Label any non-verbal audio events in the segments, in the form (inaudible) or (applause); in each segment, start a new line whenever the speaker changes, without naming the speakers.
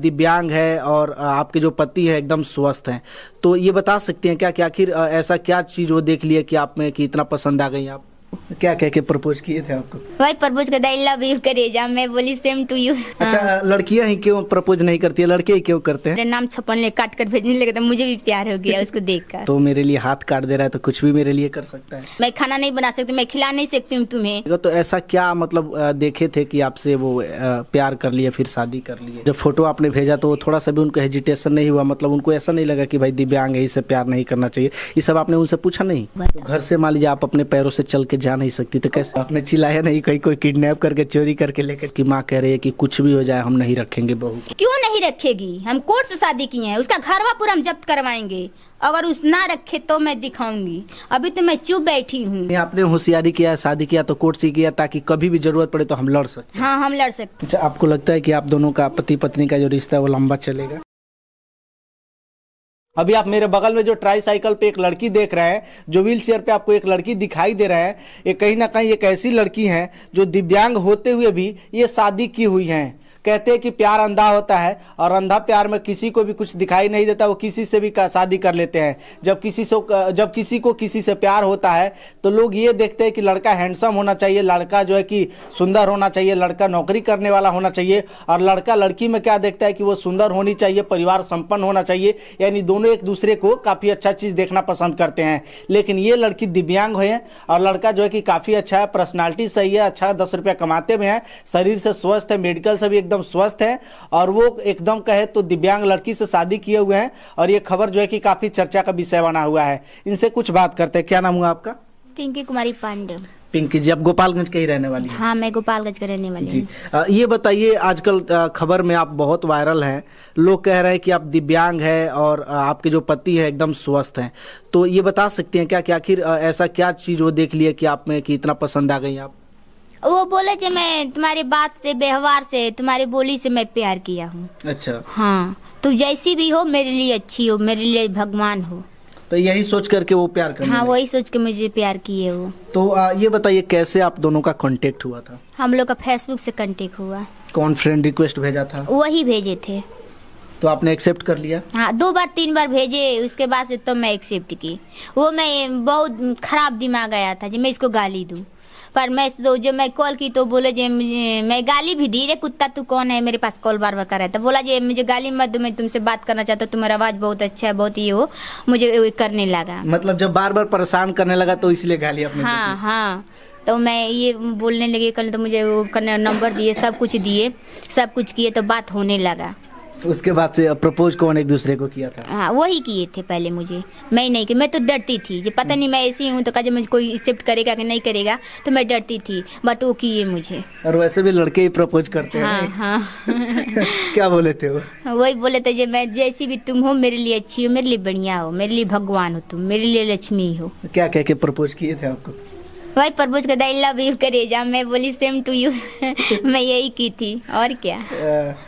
दिव्यांग है और आपके जो पति है एकदम स्वस्थ हैं तो ये बता सकती हैं क्या कि आखिर ऐसा क्या चीज़ वो देख लिया कि आप में कि इतना पसंद आ गई आप क्या कह के प्रपोज किए थे आपको
भाई प्रपोज कर आई लव यू जा मैं बोली सेम टू यू अच्छा हाँ।
लड़कियां ही क्यों प्रपोज नहीं करती है लड़के ही क्यों करते हैं मेरा
नाम छपन ले काट कर भेजने लगा तो मुझे भी प्यार हो गया उसको देख कर (laughs) तो
मेरे लिए हाथ काट दे रहा है तो कुछ भी मेरे लिए कर सकता है
मैं खाना नहीं बना सकती मैं खिला नहीं सकती हूँ तुम्हें
तो ऐसा क्या मतलब देखे थे की आपसे वो प्यार कर लिए फिर शादी कर लिए जब फोटो आपने भेजा तो थोड़ा सा भी उनको हेजिटेशन नहीं हुआ मतलब उनको ऐसा नहीं लगा की भाई दिव्यांग है इससे प्यार नहीं करना चाहिए ये सब आपने उनसे पूछा नहीं तो घर से मान लीजिए आप अपने पैरों से चल के जा नहीं सकती तो कैसे आपने चिल्लाया नहीं कहीं कोई किडनैप करके चोरी करके लेकर की माँ कह रही है की कुछ भी हो जाए हम नहीं रखेंगे बहू
क्यों नहीं रखेगी हम कोर्ट से शादी किए हैं उसका घरवा पूरा हम जब्त करवाएंगे अगर उस ना रखे तो मैं दिखाऊंगी अभी तो मैं चुप बैठी हूँ
आपने होशियारी किया शादी किया तो कोर्ट से किया ताकि कभी भी जरूरत पड़े तो हम लड़ सकते
हाँ हम लड़ सकते
अच्छा, आपको लगता है कि आप दोनों का पति पत्नी का जो रिश्ता है वो लंबा चलेगा अभी आप मेरे बगल में जो ट्राई साइकिल पे एक लड़की देख रहे हैं जो व्हील चेयर पे आपको एक लड़की दिखाई दे रहे हैं ये कहीं ना कहीं एक ऐसी लड़की हैं जो दिव्यांग होते हुए भी ये शादी की हुई हैं कहते हैं कि प्यार अंधा होता है और अंधा प्यार में किसी को भी कुछ दिखाई नहीं देता वो किसी से भी शादी कर लेते हैं जब किसी से जब किसी को किसी से प्यार होता है तो लोग ये देखते हैं कि लड़का हैंडसम होना चाहिए लड़का जो है कि सुंदर होना चाहिए लड़का नौकरी करने वाला होना चाहिए और लड़का लड़की में क्या देखता है कि वो सुंदर होनी चाहिए परिवार संपन्न होना चाहिए यानी दोनों एक दूसरे को काफ़ी अच्छा चीज़ देखना पसंद करते हैं लेकिन ये लड़की दिव्यांग है और लड़का जो है कि काफ़ी अच्छा है पर्सनैलिटी सही है अच्छा दस रुपया कमाते भी हैं शरीर से स्वस्थ है मेडिकल से भी एकदम स्वस्थ है और वो एकदम कहे तो दिव्यांग लड़की से शादी किए हुए हैं और ये खबर जो है कि काफी चर्चा का विषय बना हुआ है इनसे कुछ बात करते हैं क्या नाम हुआ आपका
पिंकी कुमारी पांडे
पिंकी जी आप गोपालगंज के ही रहने
वाली हाँ मैं गोपालगंज के रहने वाली जी
आ, ये बताइए आजकल खबर में आप बहुत वायरल हैं लोग कह रहे हैं कि आप दिव्यांग हैं और आपके जो पति हैं एकदम स्वस्थ हैं तो ये बता सकती हैं क्या कि आखिर ऐसा क्या चीज़ वो देख लिया कि आप में कि इतना पसंद आ गई आप
वो बोले थे मैं तुम्हारी बात से व्यवहार से तुम्हारी बोली से मैं प्यार किया हूँ अच्छा हाँ तुम जैसी भी हो मेरे लिए अच्छी हो मेरे लिए भगवान हो
तो यही सोच करके वो प्यार करने हाँ
वही सोच के मुझे प्यार किए वो
तो आ, ये बताइए कैसे आप दोनों का कांटेक्ट हुआ था
हम लोग का फेसबुक से कांटेक्ट हुआ
कौन फ्रेंड रिक्वेस्ट भेजा था
वही भेजे थे
तो आपने एक्सेप्ट कर लिया
हाँ दो बार तीन बार भेजे उसके बाद से तो मैं एक्सेप्ट की वो मैं बहुत खराब दिमाग आया था जी मैं इसको गाली दूँ पर मैं तो जो मैं कॉल की तो बोले जे मैं गाली भी दी रे कुत्ता तू कौन है मेरे पास कॉल बार बार कर रहा था तो बोला जे मुझे गाली मत दो मैं तुमसे बात करना चाहता हूँ तुम्हारा आवाज़ बहुत अच्छा है बहुत ये हो मुझे करने लगा
मतलब जब बार बार परेशान करने लगा तो इसलिए गाली अपने
हाँ हाँ तो मैं ये बोलने लगी कल तो मुझे करने नंबर दिए सब कुछ दिए सब कुछ किए तो बात होने लगा
उसके बाद से प्रपोज कौन एक दूसरे को किया था
हाँ वही किए थे पहले मुझे मैं ही नहीं की मैं तो डरती थी जब पता नहीं मैं ऐसी हूँ तो कहा मुझे कोई एक्सेप्ट करेगा कि नहीं करेगा तो मैं डरती थी बट वो किए मुझे
और वैसे भी लड़के ही प्रपोज करते हैं हाँ
हाँ।
(laughs) क्या बोले थे वो
(laughs) वही बोले थे मैं जैसी भी तुम हो मेरे लिए अच्छी हो मेरे लिए बढ़िया हो मेरे लिए भगवान हो तुम मेरे लिए लक्ष्मी हो
क्या कह के प्रपोज किए थे आपको
भाई प्रपोज करता आई लव यू करे जा मैं बोली सेम टू यू मैं यही की थी और क्या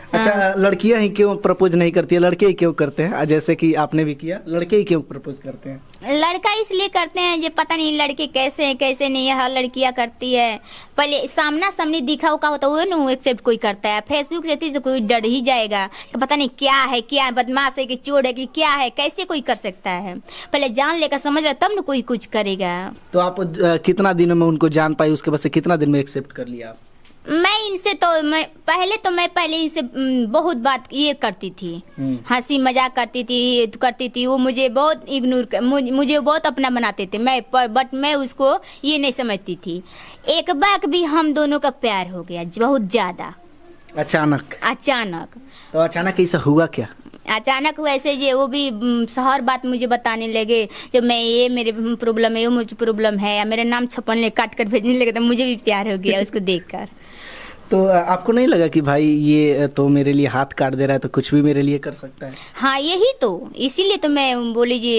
(laughs) अच्छा हाँ। लड़कियां ही क्यों प्रपोज नहीं करती है लड़के ही क्यों करते हैं जैसे कि आपने भी किया लड़के ही क्यों प्रपोज करते हैं
लड़का इसलिए करते हैं ये पता नहीं लड़के कैसे हैं कैसे नहीं है हर लड़कियां करती है पहले सामना सामने दिखा उखा होता है वो एक्सेप्ट कोई करता है फेसबुक से तो कोई डर ही जाएगा तो पता नहीं क्या है क्या है बदमाश है कि चोर है कि क्या है कैसे कोई कर सकता है पहले जान लेकर समझ रहा तब ना कोई कुछ करेगा
तो आप कितना दिनों में उनको जान पाई उसके बाद से कितना दिन में एक्सेप्ट कर लिया आप
मैं इनसे तो मैं पहले तो मैं पहले इनसे बहुत बात ये करती थी हम्म। हंसी मजाक करती थी तो करती थी वो मुझे बहुत इग्नोर मुझे बहुत अपना बनाते थे मैं पर बट मैं उसको ये नहीं समझती थी एक बार भी हम दोनों का प्यार हो गया बहुत ज्यादा अचानक अचानक
तो अचानक ऐसा हुआ क्या
अचानक वैसे ये वो भी हर बात मुझे बताने लगे जो मैं ये मेरे प्रॉब्लम है वो मुझे प्रॉब्लम है या मेरा नाम छपन ले काट कर भेजने लगे तो मुझे भी प्यार हो गया उसको कर
(laughs) तो आपको नहीं लगा कि भाई ये तो मेरे लिए हाथ काट दे रहा है तो कुछ भी मेरे लिए कर सकता है
हाँ यही तो इसीलिए तो मैं बोली जी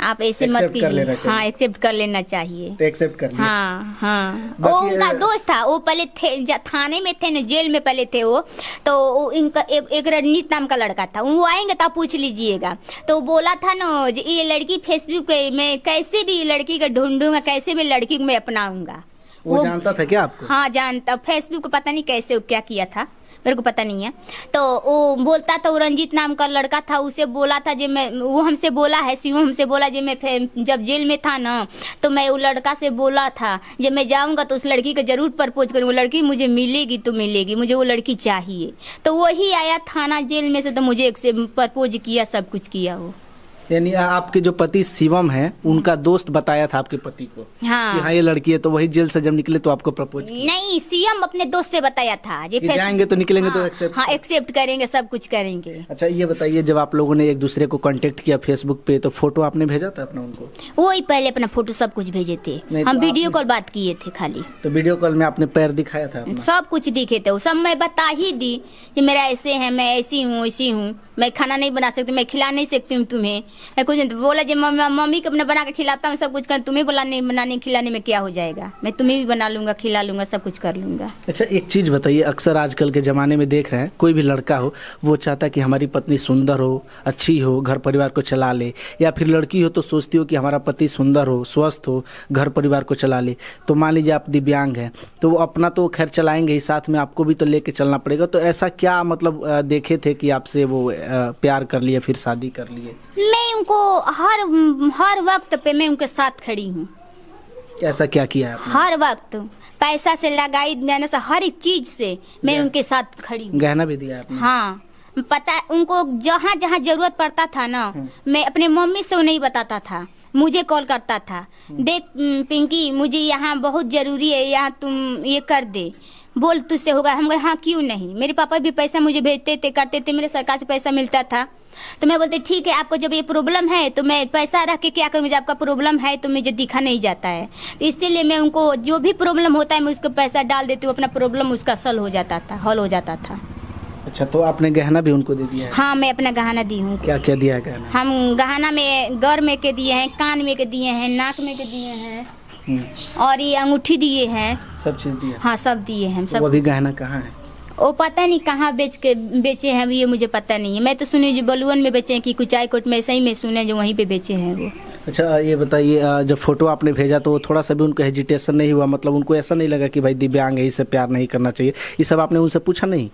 आप ऐसे मत कीजिए हाँ एक्सेप्ट कर लेना चाहिए
एक्सेप्ट तो कर हाँ
हाँ वो उनका दोस्त था वो पहले थे थाने में थे ना जेल में पहले थे वो तो इनका एक, एक रणनीत नाम का लड़का था वो आएंगे तो पूछ लीजिएगा तो बोला था ना ये लड़की फेसबुक में कैसे भी लड़की का ढूंढूंगा कैसे भी लड़की को मैं अपनाऊंगा वो, वो जानता
था क्या आपको हाँ
जानता फेसबुक को पता नहीं कैसे क्या किया था मेरे को पता नहीं है तो वो बोलता था वो रंजीत नाम का लड़का था उसे बोला था जो मैं वो हमसे बोला है सीओ हमसे बोला जो मैं जब जेल में था ना तो मैं वो लड़का से बोला था जब मैं जाऊँगा तो उस लड़की का जरूर प्रपोज करूँ वो लड़की मुझे मिलेगी तो मिलेगी मुझे वो लड़की चाहिए तो वही आया थाना जेल में से तो मुझे एक से प्रपोज किया सब कुछ किया वो
यानी आपके जो पति शिवम है उनका दोस्त बताया था आपके पति को हाँ, कि हाँ ये लड़की है तो वही जेल से जब निकले तो आपको प्रपोज
नहीं सीएम अपने दोस्त से बताया था जी जाएंगे तो निकलेंगे तो हाँ, तो एक्सेप्ट हाँ एक्सेप्ट करेंगे सब कुछ करेंगे
अच्छा ये बताइए जब आप लोगों ने एक दूसरे को कॉन्टेक्ट किया फेसबुक पे तो फोटो आपने भेजा था अपना
उनको वही पहले अपना फोटो सब कुछ भेजे थे तो हम वीडियो कॉल बात किए थे खाली तो वीडियो कॉल में आपने पैर दिखाया था सब कुछ दिखे थे सब मैं बता ही दी की मेरा ऐसे है मैं ऐसी हूँ ऐसी हूँ मैं खाना नहीं बना सकती मैं खिला नहीं सकती हूँ तुम्हें है कुछ नहीं तो बोला जी मम्मी को अपने बना के खिलाता हूँ सब कुछ कर तुम्हें नहीं बनाने खिलाने में क्या हो जाएगा मैं तुम्हें भी बना लूंगा खिला लूंगा सब कुछ कर लूंगा
अच्छा एक चीज़ बताइए अक्सर आजकल के ज़माने में देख रहे हैं कोई भी लड़का हो वो चाहता है कि हमारी पत्नी सुंदर हो अच्छी हो घर परिवार को चला ले या फिर लड़की हो तो सोचती हो कि हमारा पति सुंदर हो स्वस्थ हो घर परिवार को चला ले तो मान लीजिए आप दिव्यांग हैं तो वो अपना तो खैर चलाएंगे ही साथ में आपको भी तो लेके चलना पड़ेगा तो ऐसा क्या मतलब देखे थे कि आपसे वो प्यार कर लिए फिर शादी कर लिए
उनको हर हर वक्त पे मैं उनके साथ खड़ी हूँ
ऐसा क्या किया
आपने? हर वक्त पैसा से लगाई गहना से हर एक चीज से मैं उनके साथ खड़ी हूँ
गहना भी दिया आपने?
हाँ पता उनको जहाँ जहाँ जरूरत पड़ता था ना हम्म। मैं अपने मम्मी से उन्हें बताता था मुझे कॉल करता था हम्म। देख पिंकी मुझे यहाँ बहुत ज़रूरी है यहाँ तुम ये कर दे बोल तुझसे होगा हम हाँ क्यों नहीं मेरे पापा भी पैसा मुझे भेजते थे करते थे मेरे सरकार से पैसा मिलता था तो मैं बोलते ठीक है आपको जब ये प्रॉब्लम है तो मैं पैसा रख के क्या करूँ मुझे आपका प्रॉब्लम है तो मुझे दिखा नहीं जाता है तो इसीलिए मैं उनको जो भी प्रॉब्लम होता है मैं उसको पैसा डाल देती हूँ अपना प्रॉब्लम उसका सल हो जाता था हल हो जाता था
अच्छा तो आपने गहना भी उनको दे दिया है हाँ
मैं अपना गहना दी हूँ क्या
क्या दिया है गहना
हम गहना में गर में के दिए हैं कान में के दिए हैं नाक में के दिए हैं हम्म। और ये अंगूठी दिए हैं सब चीज दिए हाँ सब दिए हैं सब तो अभी गहना कहाँ है वो पता नहीं कहाँ बेच के बेचे हैं ये मुझे पता नहीं है मैं तो सुनी जो बलुअन में बेचे हैं कि कुचाई कोट में सही में सुने जो वहीं पे बेचे हैं वो
अच्छा ये बताइए जब फोटो आपने भेजा तो थोड़ा सा भी उनको हेजिटेशन नहीं हुआ मतलब उनको ऐसा नहीं लगा कि भाई दिव्यांग है इसे प्यार नहीं करना चाहिए ये सब आपने उनसे पूछा नहीं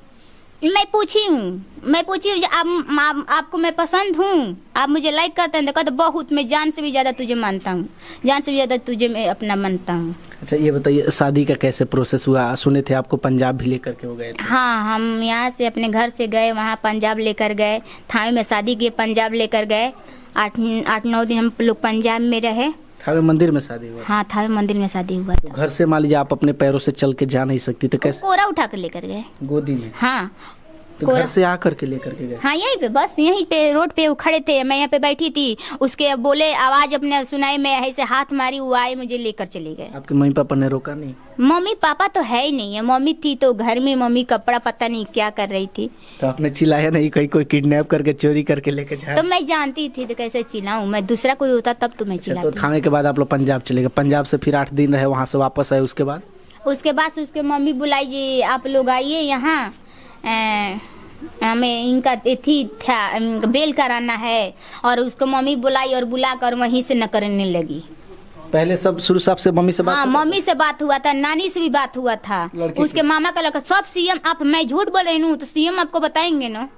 मैं पूछी हूँ मैं पूछी आप, आप आपको मैं पसंद हूँ आप मुझे लाइक करते हैं देखो तो बहुत मैं जान से भी ज़्यादा तुझे मानता हूँ जान से भी ज़्यादा तुझे मैं अपना मानता हूँ
अच्छा ये बताइए शादी का कैसे प्रोसेस हुआ सुने थे आपको पंजाब भी लेकर के हो गए
थे हाँ हम यहाँ से अपने घर से गए वहाँ पंजाब लेकर गए थावे में शादी किए पंजाब लेकर गए आठ आठ नौ दिन हम लोग पंजाब में रहे
थावे मंदिर में शादी हुआ
हाँ थावे मंदिर में शादी हुआ तो
घर से मान लीजिए आप अपने पैरों से चल के जा नहीं सकती तो कैसे
कोरा उठा कर लेकर गए गोदी में हाँ तो घर से
आकर के लेकर के
गए हाँ यहीं पे बस यहीं पे रोड पे खड़े थे मैं यहाँ पे बैठी थी उसके बोले आवाज अपने सुनाई मैं ऐसे हाथ मारी वो आए मुझे लेकर चले गए आपके
मम्मी पापा ने रोका नहीं
मम्मी पापा तो है ही नहीं है मम्मी थी तो घर में मम्मी कपड़ा पता नहीं क्या कर रही थी
तो आपने चिल्लाया नहीं कहीं कोई किडनैप करके चोरी करके लेके जाए तो
मैं जानती थी तो कैसे चिल्लाऊ मैं दूसरा कोई होता तब तो मैं चिल्ला तो थाने
के बाद आप लोग पंजाब चले गए पंजाब से फिर आठ दिन रहे वहाँ से वापस आए उसके बाद
उसके बाद उसके मम्मी बुलाई जी आप लोग आइए यहाँ हमें इनका अथी था बेल कराना है और उसको मम्मी बुलाई और बुला कर वहीं से न करने लगी
पहले सब शुरू साहब से मम्मी से बात हाँ मम्मी
से बात हुआ था नानी से भी बात हुआ था उसके मामा का लड़का सब सीएम आप मैं झूठ बोल रही तो सीएम आपको बताएंगे ना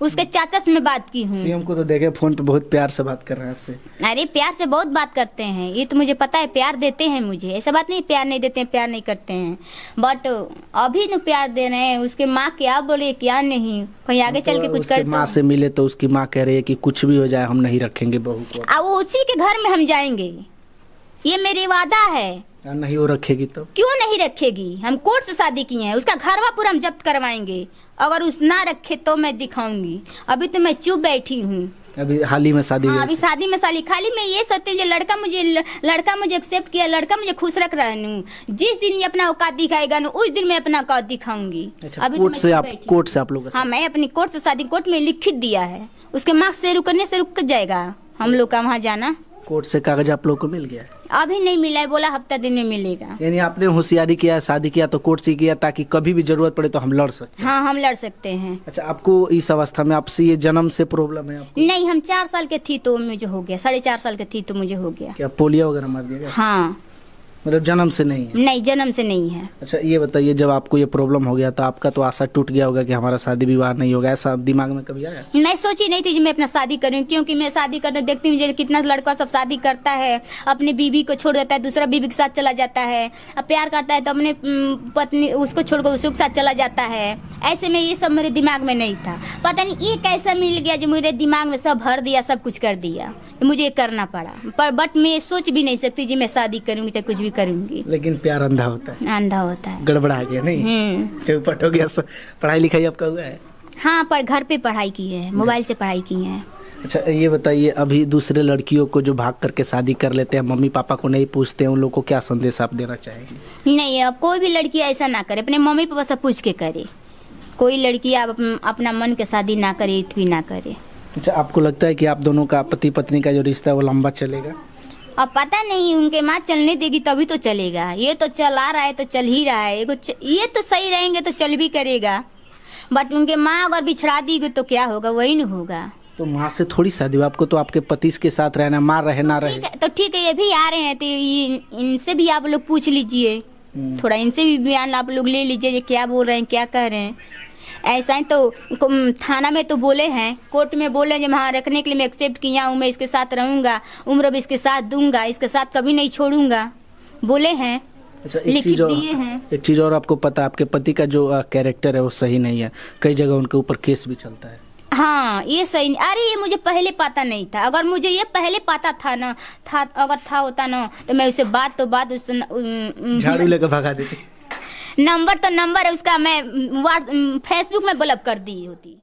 उसके चाचा से मैं बात की हूँ सीएम
को तो देखे फोन पे बहुत प्यार से बात कर रहे हैं आपसे
अरे प्यार से बहुत बात करते हैं ये तो मुझे पता है प्यार देते हैं मुझे ऐसा बात नहीं प्यार नहीं देते हैं प्यार नहीं करते हैं बट अभी न प्यार दे रहे हैं उसके माँ क्या बोले क्या नहीं कहीं आगे तो चल के कुछ कर माँ
से मिले तो उसकी माँ कह रही है की कुछ भी हो जाए हम नहीं रखेंगे बहू
को उसी के घर में हम जाएंगे ये मेरी वादा है
नहीं वो रखेगी तो
क्यों नहीं रखेगी हम कोर्ट से शादी किए हैं उसका घर वापुर हम जब्त करवाएंगे अगर उस ना रखे तो मैं दिखाऊंगी अभी तो मैं चुप बैठी हूँ
अभी हाल ही में शादी हाँ, अभी शादी
में शादी खाली मैं ये सोचती हूँ लड़का मुझे लड़का मुझे एक्सेप्ट किया लड़का मुझे खुश रख रहा हूँ जिस दिन ये अपना औकात दिखाएगा ना उस दिन मैं अपना औकात दिखाऊंगी अच्छा, अभी तो कोर्ट तो से आप
कोर्ट से आप लोग हाँ
मैं अपनी कोर्ट से शादी कोर्ट में लिखित दिया है उसके मार्क्स से रुकने से रुक जाएगा हम लोग का वहाँ जाना
कोर्ट से कागज आप लोग को मिल गया
अभी नहीं मिला है बोला हफ्ता दिन में मिलेगा
यानी आपने होशियारी किया शादी किया तो कोर्ट से किया ताकि कभी भी जरूरत पड़े तो हम लड़ सकते
हाँ हम लड़ सकते हैं अच्छा
आपको इस अवस्था में आपसे ये जन्म से प्रॉब्लम है आपको?
नहीं हम चार साल के थी तो मुझे हो गया साढ़े चार साल के थी तो मुझे हो गया क्या
पोलियो वगैरह मार गया हाँ मतलब जन्म से नहीं
है नहीं जन्म से नहीं है
अच्छा ये बताइए जब आपको ये प्रॉब्लम हो गया तो आपका तो आशा टूट गया होगा कि हमारा शादी विवाह नहीं होगा ऐसा दिमाग में कभी
आया मैं सोची नहीं थी मैं अपना शादी करूँ क्योंकि मैं शादी करना देखती हूँ कितना लड़का सब शादी करता है अपनी बीबी को छोड़ देता है दूसरा बीबी के साथ चला जाता है अब प्यार करता है तो अपने पत्नी उसको छोड़कर उसके साथ चला जाता है ऐसे में ये सब मेरे दिमाग में नहीं था पता नहीं ये कैसा मिल गया जो मेरे दिमाग में सब भर दिया सब कुछ कर दिया मुझे करना पड़ा पर बट मैं सोच भी नहीं सकती जी मैं शादी करूँगी चाहे कुछ भी करूंगी
लेकिन प्यार अंधा होता
है अंधा होता है
गड़बड़ा गया नहीं हम्म। चौपट हो गया पढ़ाई लिखाई आपका हुआ है
हाँ पर घर पे पढ़ाई की है मोबाइल से पढ़ाई की है
अच्छा ये बताइए अभी दूसरे लड़कियों को जो भाग करके शादी कर लेते हैं मम्मी पापा को नहीं पूछते हैं उन लोग को क्या संदेश आप देना चाहेंगे
नहीं अब कोई भी लड़की ऐसा ना करे अपने मम्मी पापा से पूछ के करे कोई लड़की आप अपना मन के शादी ना करे इतनी ना करे
अच्छा आपको लगता है कि आप दोनों का पति पत्नी का जो रिश्ता है वो लंबा चलेगा
अब पता नहीं उनके माँ चलने देगी तभी तो चलेगा ये तो चला रहा है तो चल ही रहा है ये तो सही रहेंगे तो चल भी करेगा बट उनके माँ अगर बिछड़ा देगी तो क्या होगा वही नहीं होगा
तो माँ से थोड़ी शादी आपको तो आपके पति के साथ रहना माँ तो रहे ना रहे
तो ठीक है ये भी आ रहे हैं तो इनसे भी आप लोग पूछ लीजिए हम्म। थोड़ा इनसे भी बयान आप लोग ले लीजिए क्या बोल रहे हैं क्या कह रहे हैं ऐसा ही तो थाना में तो बोले हैं कोर्ट में बोले जब हाँ रखने के लिए मैं एक्सेप्ट किया हूँ मैं इसके साथ रहूँगा उम्र भी इसके साथ दूंगा इसके साथ कभी नहीं छोड़ूंगा बोले हैं अच्छा एक
चीज और और आपको पता आपके पति का जो कैरेक्टर है वो सही नहीं है कई जगह उनके ऊपर केस भी चलता है
हाँ ये सही नहीं अरे ये मुझे पहले पता नहीं था अगर मुझे ये पहले पता था ना था अगर था होता ना तो मैं उसे बात तो बात उस झाड़ू लेकर भगा देती नंबर तो नंबर है उसका मैं फेसबुक में ब्लॉक कर दी होती